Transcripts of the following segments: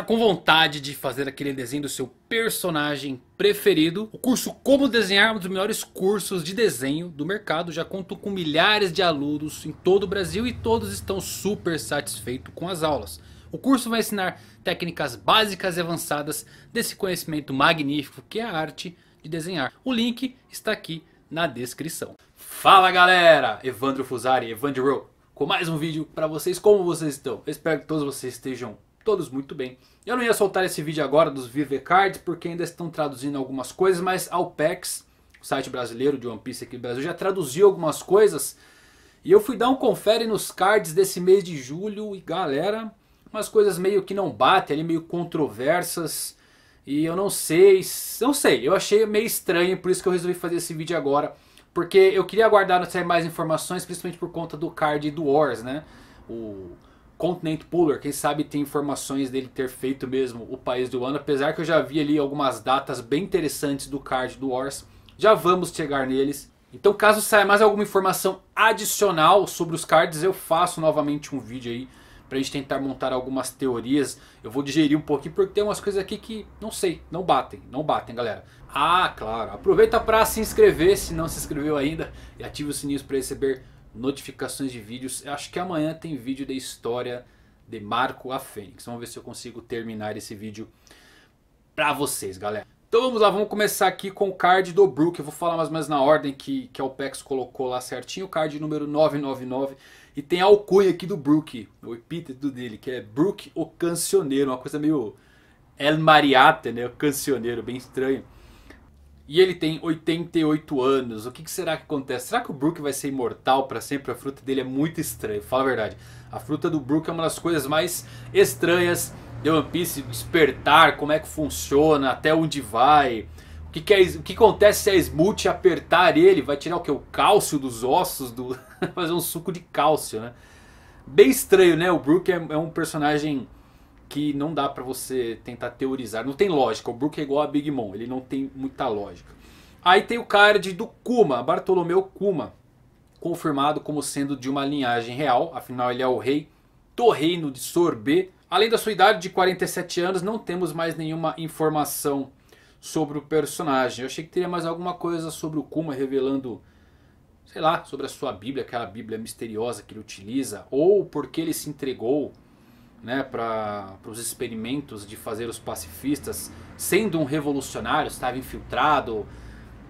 está com vontade de fazer aquele desenho do seu personagem preferido, o curso Como Desenhar é um dos melhores cursos de desenho do mercado. Já conto com milhares de alunos em todo o Brasil e todos estão super satisfeitos com as aulas. O curso vai ensinar técnicas básicas e avançadas desse conhecimento magnífico que é a arte de desenhar. O link está aqui na descrição. Fala galera, Evandro Fusari, Evandro com mais um vídeo para vocês. Como vocês estão? espero que todos vocês estejam todos muito bem. Eu não ia soltar esse vídeo agora dos Vive Cards porque ainda estão traduzindo algumas coisas, mas a o site brasileiro de One Piece aqui no Brasil, já traduziu algumas coisas. E eu fui dar um confere nos cards desse mês de julho e galera, umas coisas meio que não batem ali, meio controversas. E eu não sei, não sei, eu achei meio estranho, por isso que eu resolvi fazer esse vídeo agora. Porque eu queria aguardar até mais informações, principalmente por conta do card do Wars, né? O Continent Puller, quem sabe tem informações dele ter feito mesmo o país do ano, apesar que eu já vi ali algumas datas bem interessantes do card do Wars, já vamos chegar neles. Então caso saia mais alguma informação adicional sobre os cards, eu faço novamente um vídeo aí pra gente tentar montar algumas teorias. Eu vou digerir um pouquinho porque tem umas coisas aqui que não sei, não batem, não batem galera. Ah, claro, aproveita para se inscrever se não se inscreveu ainda e ative o sininho para receber notificações de vídeos. Eu acho que amanhã tem vídeo da história de Marco a Fênix. Vamos ver se eu consigo terminar esse vídeo pra vocês, galera. Então vamos lá, vamos começar aqui com o card do Brook. Eu vou falar mais ou menos na ordem que, que a Pex colocou lá certinho. O card número 999. E tem a alcunha aqui do Brook, o epíteto dele, que é Brook o Cancioneiro. Uma coisa meio El Mariate, né? O Cancioneiro, bem estranho. E ele tem 88 anos. O que, que será que acontece? Será que o Brook vai ser imortal para sempre? A fruta dele é muito estranha, fala a verdade. A fruta do Brook é uma das coisas mais estranhas de One Piece. Despertar, como é que funciona, até onde vai. O que, que, é, o que acontece se a Smooth apertar ele? Vai tirar o que? O cálcio dos ossos? Do... fazer um suco de cálcio, né? Bem estranho, né? O Brook é, é um personagem que não dá para você tentar teorizar. Não tem lógica. O Brook é igual a Big Mom, ele não tem muita lógica. Aí tem o card do Kuma, Bartolomeu Kuma, confirmado como sendo de uma linhagem real, afinal ele é o rei do reino de Sorbet. Além da sua idade de 47 anos, não temos mais nenhuma informação sobre o personagem. Eu achei que teria mais alguma coisa sobre o Kuma revelando, sei lá, sobre a sua bíblia, aquela bíblia misteriosa que ele utiliza, ou porque ele se entregou né, para os experimentos de fazer os pacifistas, sendo um revolucionário, estava infiltrado.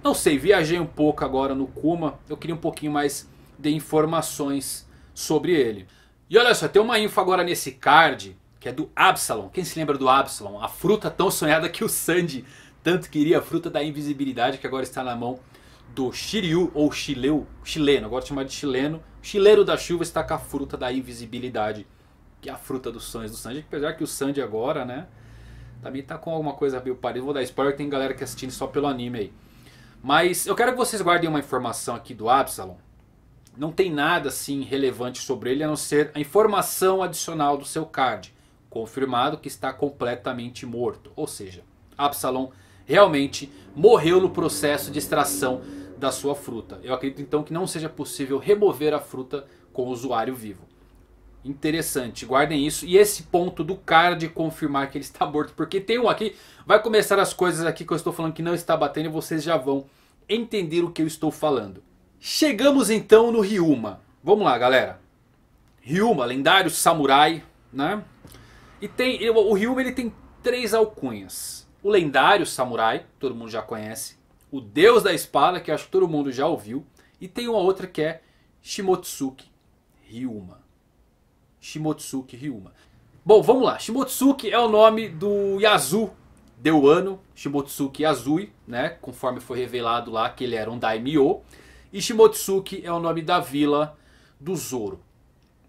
Não sei, viajei um pouco agora no Kuma, eu queria um pouquinho mais de informações sobre ele. E olha só, tem uma info agora nesse card, que é do Absalom. Quem se lembra do Absalom? A fruta tão sonhada que o Sandy tanto queria, a fruta da invisibilidade que agora está na mão do Shiryu ou Chileu chileno, agora chamado de chileno. chileiro da chuva está com a fruta da invisibilidade que é a fruta dos sonhos do Sanji, apesar que o Sanji agora, né, também tá com alguma coisa meio parecida. Vou dar spoiler, tem galera que tá assistindo só pelo anime aí. Mas eu quero que vocês guardem uma informação aqui do Absalom. Não tem nada assim relevante sobre ele a não ser a informação adicional do seu card, confirmado que está completamente morto. Ou seja, Absalom realmente morreu no processo de extração da sua fruta. Eu acredito então que não seja possível remover a fruta com o usuário vivo. Interessante, guardem isso. E esse ponto do cara de confirmar que ele está morto. Porque tem um aqui, vai começar as coisas aqui que eu estou falando que não está batendo e vocês já vão entender o que eu estou falando. Chegamos então no Ryuma. Vamos lá galera. Ryuma, lendário samurai, né? E tem, o Ryuma ele tem três alcunhas. O lendário samurai, todo mundo já conhece. O deus da espada, que acho que todo mundo já ouviu. E tem uma outra que é Shimotsuki Ryuma. Shimotsuki Ryuma. Bom, vamos lá. Shimotsuki é o nome do Yazu Deuano, Shimotsuki Yasui, né? Conforme foi revelado lá que ele era um daimyo. E Shimotsuki é o nome da vila do Zoro.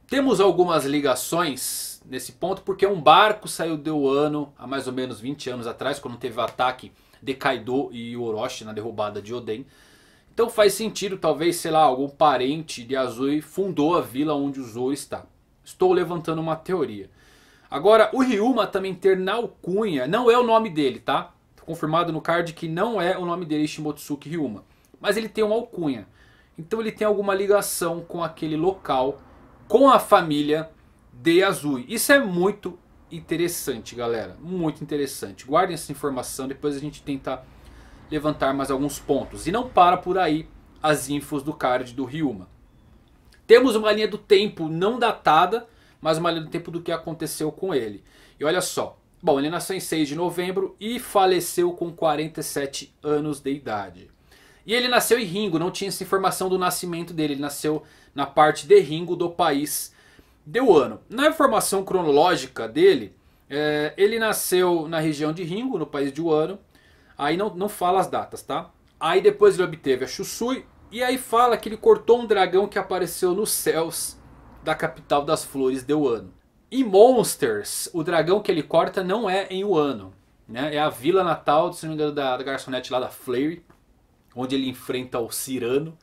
Temos algumas ligações nesse ponto porque um barco saiu de Wano há mais ou menos 20 anos atrás, quando teve o ataque de Kaido e Orochi na derrubada de Oden. Então faz sentido, talvez, sei lá, algum parente de Azui fundou a vila onde o Zoro está. Estou levantando uma teoria. Agora, o Ryuma também ter na alcunha, não é o nome dele, tá? Confirmado no card que não é o nome dele, Shimotsuki Ryuma. Mas ele tem uma alcunha. Então ele tem alguma ligação com aquele local, com a família de Azui. Isso é muito interessante, galera. Muito interessante. Guardem essa informação, depois a gente tenta levantar mais alguns pontos. E não para por aí as infos do card do Ryuma. Temos uma linha do tempo não datada, mas uma linha do tempo do que aconteceu com ele. E olha só. Bom, ele nasceu em 6 de novembro e faleceu com 47 anos de idade. E ele nasceu em Ringo, não tinha essa informação do nascimento dele. Ele nasceu na parte de Ringo do país de Wano. Na informação cronológica dele, é, ele nasceu na região de Ringo, no país de Wano. Aí não, não fala as datas, tá? Aí depois ele obteve a Chusui e aí fala que ele cortou um dragão que apareceu nos céus da capital das flores de Wano. Em Monsters, o dragão que ele corta não é em Wano. Né? É a vila natal, se não me engano, da, da garçonete lá da Flare. Onde ele enfrenta o Cirano.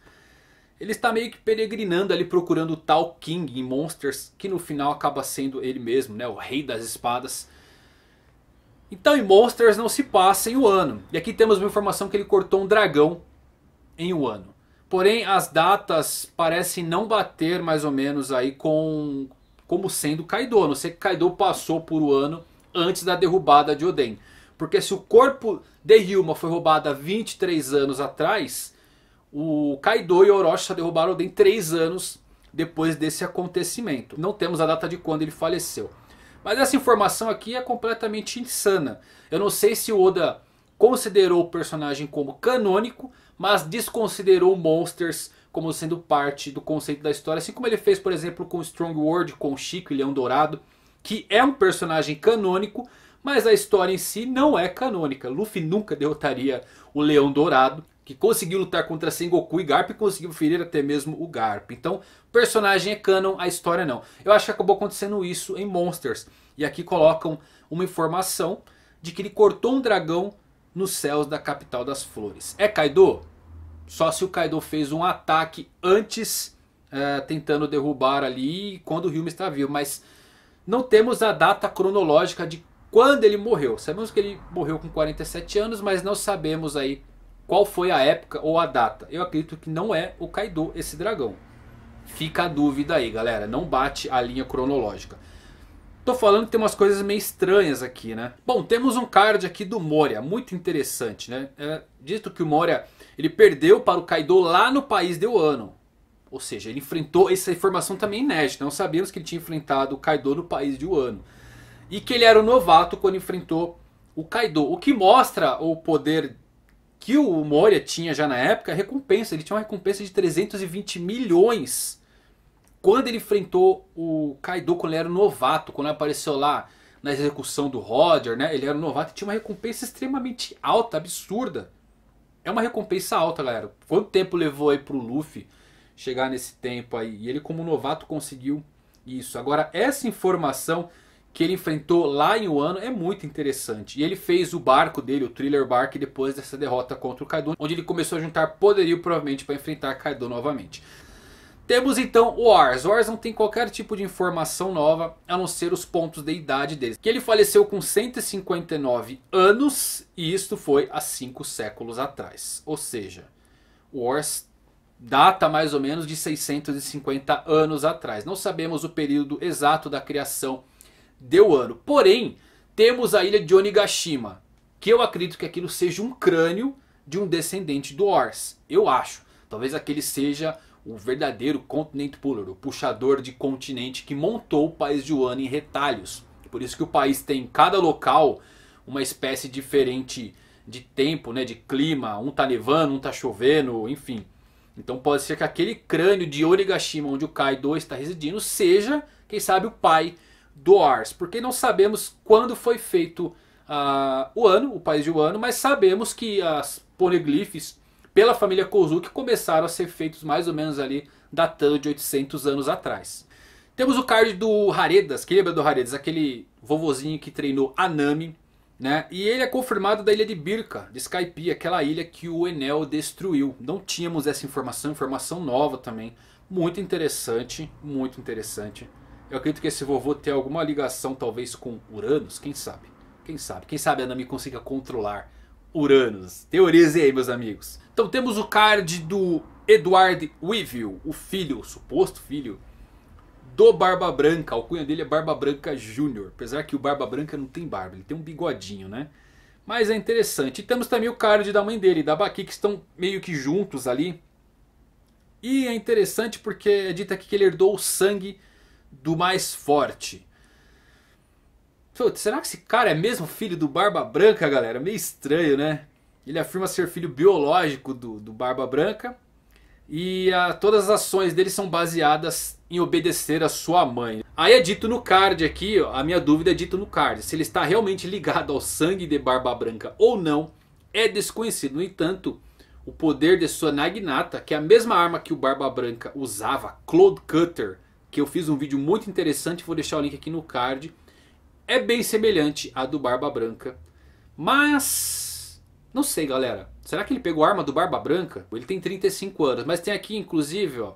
Ele está meio que peregrinando ali procurando o tal King em Monsters. Que no final acaba sendo ele mesmo, né? o rei das espadas. Então em Monsters não se passa em Wano. E aqui temos uma informação que ele cortou um dragão em Wano. Porém, as datas parecem não bater mais ou menos aí com como sendo Kaido. A não ser que Kaido passou por um ano antes da derrubada de Oden. Porque se o corpo de Ryuma foi roubado há 23 anos atrás, o Kaido e Orochi derrubaram Oden 3 anos depois desse acontecimento. Não temos a data de quando ele faleceu. Mas essa informação aqui é completamente insana. Eu não sei se o Oda considerou o personagem como canônico, mas desconsiderou Monsters como sendo parte do conceito da história, assim como ele fez, por exemplo, com Strong World, com Chico e Leão Dourado, que é um personagem canônico, mas a história em si não é canônica. Luffy nunca derrotaria o Leão Dourado, que conseguiu lutar contra Sengoku e Garp e conseguiu ferir até mesmo o Garp. Então, o personagem é canon, a história não. Eu acho que acabou acontecendo isso em Monsters. E aqui colocam uma informação de que ele cortou um dragão nos céus da capital das flores. É Kaido? Só se o Kaido fez um ataque antes, é, tentando derrubar ali, quando o Ryuma está vivo. Mas não temos a data cronológica de quando ele morreu. Sabemos que ele morreu com 47 anos, mas não sabemos aí qual foi a época ou a data. Eu acredito que não é o Kaido esse dragão. Fica a dúvida aí, galera. Não bate a linha cronológica. Tô falando que tem umas coisas meio estranhas aqui, né? Bom, temos um card aqui do Moria, muito interessante, né? É, dito que o Moria ele perdeu para o Kaido lá no país de Wano. Ou seja, ele enfrentou essa informação também é inédita. Não sabíamos que ele tinha enfrentado o Kaido no país de Wano. E que ele era um novato quando enfrentou o Kaido. O que mostra o poder que o Moria tinha já na época, é recompensa. Ele tinha uma recompensa de 320 milhões. Quando ele enfrentou o Kaido quando ele era um novato. Quando ele apareceu lá na execução do Roger, né? Ele era um novato e tinha uma recompensa extremamente alta, absurda é uma recompensa alta, galera. Quanto tempo levou aí pro Luffy chegar nesse tempo aí? E ele como novato conseguiu isso. Agora, essa informação que ele enfrentou lá em Wano é muito interessante. E ele fez o barco dele, o Thriller Bark, depois dessa derrota contra o Kaido, onde ele começou a juntar poderio provavelmente para enfrentar Kaido novamente. Temos então o Ars. O Ars não tem qualquer tipo de informação nova, a não ser os pontos de idade dele. Que ele faleceu com 159 anos e isto foi há 5 séculos atrás. Ou seja, o Ars data mais ou menos de 650 anos atrás. Não sabemos o período exato da criação de Wano. Porém, temos a ilha de Onigashima, que eu acredito que aquilo seja um crânio de um descendente do Ors. Eu acho. Talvez aquele seja o verdadeiro continente puller, o puxador de continente que montou o país de Wano em retalhos. Por isso que o país tem em cada local uma espécie diferente de tempo, né, de clima, um tá nevando, um tá chovendo, enfim. Então pode ser que aquele crânio de Onigashima onde o Kaido está residindo seja, quem sabe, o pai do Ars. Porque não sabemos quando foi feito uh, o ano, o país de Wano, mas sabemos que as poneglyphs pela família Kozuki começaram a ser feitos mais ou menos ali datando de 800 anos atrás. Temos o card do Haredas, que lembra do Haredas? Aquele vovozinho que treinou Anami, né? E ele é confirmado da ilha de Birka, de Skype, aquela ilha que o Enel destruiu. Não tínhamos essa informação, informação nova também. Muito interessante, muito interessante. Eu acredito que esse vovô tem alguma ligação talvez com Uranus, quem sabe? Quem sabe? Quem sabe a Nami consiga controlar Uranus. Teorizem aí, meus amigos. Então temos o card do Edward Weevil, o filho, o suposto filho, do Barba Branca. O cunho dele é Barba Branca Jr. Apesar que o Barba Branca não tem barba, ele tem um bigodinho, né? Mas é interessante. E temos também o card da mãe dele, da Baki, que estão meio que juntos ali. E é interessante porque é dito aqui que ele herdou o sangue do mais forte. Putz, será que esse cara é mesmo filho do Barba Branca, galera? Meio estranho, né? Ele afirma ser filho biológico do, do Barba Branca. E a, todas as ações dele são baseadas em obedecer a sua mãe. Aí é dito no card aqui, ó, a minha dúvida é dito no card. Se ele está realmente ligado ao sangue de Barba Branca ou não, é desconhecido. No entanto, o poder de sua Naginata, que é a mesma arma que o Barba Branca usava, Cloud Cutter, que eu fiz um vídeo muito interessante, vou deixar o link aqui no card é bem semelhante à do Barba Branca. Mas. Não sei, galera. Será que ele pegou a arma do Barba Branca? Ele tem 35 anos, mas tem aqui, inclusive, ó.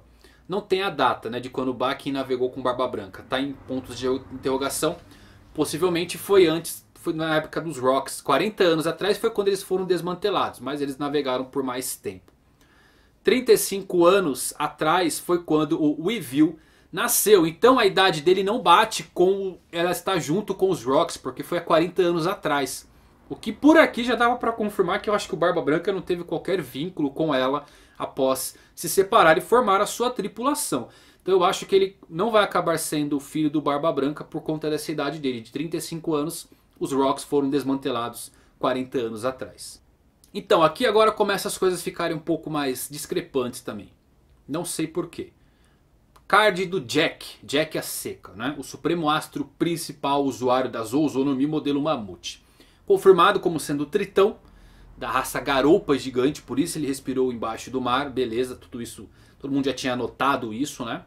Não tem a data né, de quando o Bakken navegou com Barba Branca. Tá em pontos de interrogação. Possivelmente foi antes, foi na época dos Rocks. 40 anos atrás foi quando eles foram desmantelados, mas eles navegaram por mais tempo. 35 anos atrás foi quando o Weevil nasceu. Então a idade dele não bate com. Ela está junto com os Rocks, porque foi há 40 anos atrás. O que por aqui já dava para confirmar que eu acho que o Barba Branca não teve qualquer vínculo com ela após se separar e formar a sua tripulação. Então eu acho que ele não vai acabar sendo o filho do Barba Branca por conta dessa idade dele. De 35 anos, os Rocks foram desmantelados 40 anos atrás. Então aqui agora começa as coisas ficarem um pouco mais discrepantes também. Não sei porquê. Card do Jack, Jack é a seca, né? o supremo astro principal usuário da zoonomi modelo mamute. Confirmado como sendo tritão, da raça garoupa gigante, por isso ele respirou embaixo do mar, beleza, tudo isso, todo mundo já tinha notado isso, né?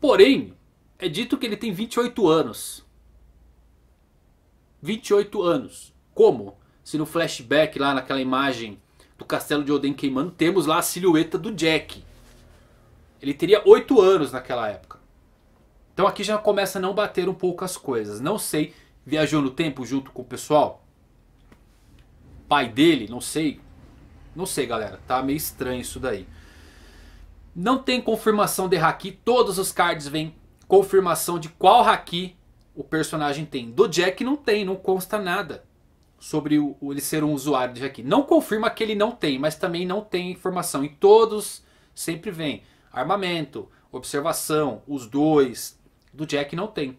Porém, é dito que ele tem 28 anos. 28 anos. Como? Se no flashback lá naquela imagem do castelo de Oden queimando, temos lá a silhueta do Jack. Ele teria 8 anos naquela época. Então aqui já começa a não bater um pouco as coisas. Não sei, viajou no tempo junto com o pessoal? Pai dele, não sei. Não sei, galera. Tá meio estranho isso daí. Não tem confirmação de haki. Todos os cards vêm confirmação de qual haki o personagem tem. Do Jack não tem, não consta nada sobre o, ele ser um usuário de haki. Não confirma que ele não tem, mas também não tem informação. E todos sempre vêm armamento, observação, os dois. Do Jack não tem.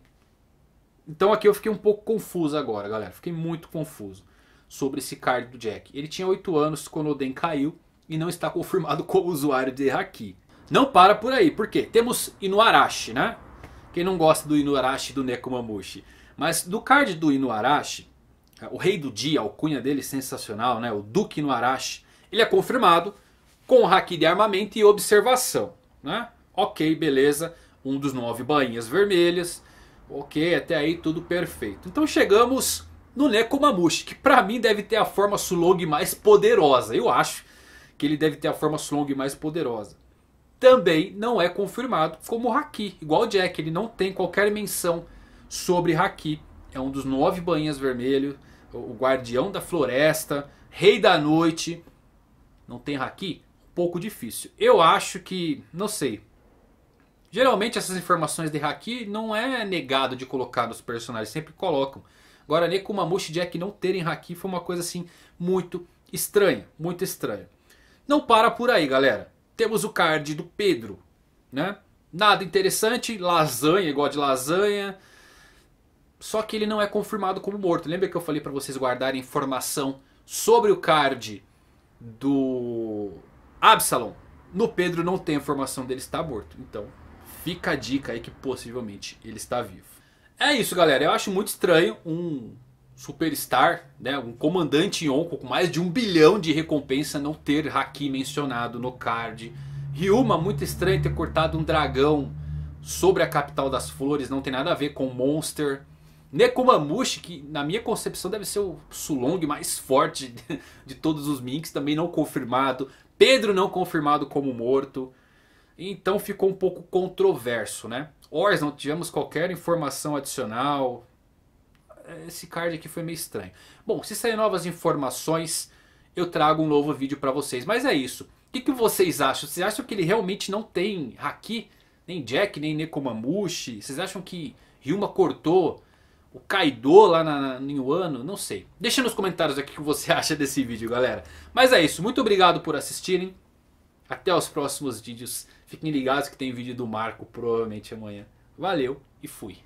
Então aqui eu fiquei um pouco confuso agora, galera. Fiquei muito confuso sobre esse card do Jack. Ele tinha 8 anos quando o Den caiu e não está confirmado como usuário de Haki. Não para por aí, porque temos Inuarashi, né? Quem não gosta do Inuarashi do Nekomamushi? Mas do card do Inuarashi, o Rei do Dia, a alcunha dele sensacional, né? O Duke Inuarashi, ele é confirmado com o Haki de armamento e observação. Né? Ok, beleza. Um dos nove bainhas vermelhas. Ok, até aí tudo perfeito. Então chegamos no Nekomamushi, que para mim deve ter a forma Sulong mais poderosa. Eu acho que ele deve ter a forma Sulong mais poderosa. Também não é confirmado como Haki, igual o Jack. Ele não tem qualquer menção sobre Haki. É um dos nove bainhas vermelhos, o guardião da floresta, rei da noite. Não tem Haki? pouco difícil. Eu acho que, não sei. Geralmente essas informações de Haki não é negado de colocar nos personagens, sempre colocam. Agora Nekomamushi e Jack não terem Haki foi uma coisa assim muito estranha, muito estranha. Não para por aí galera. Temos o card do Pedro, né? Nada interessante, lasanha, igual de lasanha. Só que ele não é confirmado como morto. Lembra que eu falei para vocês guardarem informação sobre o card do Absalom. No Pedro não tem a informação dele estar morto. Então fica a dica aí que possivelmente ele está vivo. É isso galera. Eu acho muito estranho um superstar, né, um comandante Yonko com mais de um bilhão de recompensa não ter Haki mencionado no card. Ryuma, muito estranho ter cortado um dragão sobre a capital das flores. Não tem nada a ver com Monster. Nekomamushi, que na minha concepção deve ser o Sulong mais forte de todos os Minks, também não confirmado. Pedro não confirmado como morto. Então ficou um pouco controverso, né? Ors, não tivemos qualquer informação adicional. Esse card aqui foi meio estranho. Bom, se sair novas informações, eu trago um novo vídeo para vocês. Mas é isso. O que, que, vocês acham? Vocês acham que ele realmente não tem Haki? Nem Jack, nem Nekomamushi? Vocês acham que Ryuma cortou o Kaido lá na, na, em Wano, não sei. Deixa nos comentários aqui o que você acha desse vídeo, galera. Mas é isso, muito obrigado por assistirem. Até os próximos vídeos. Fiquem ligados que tem vídeo do Marco provavelmente amanhã. Valeu e fui.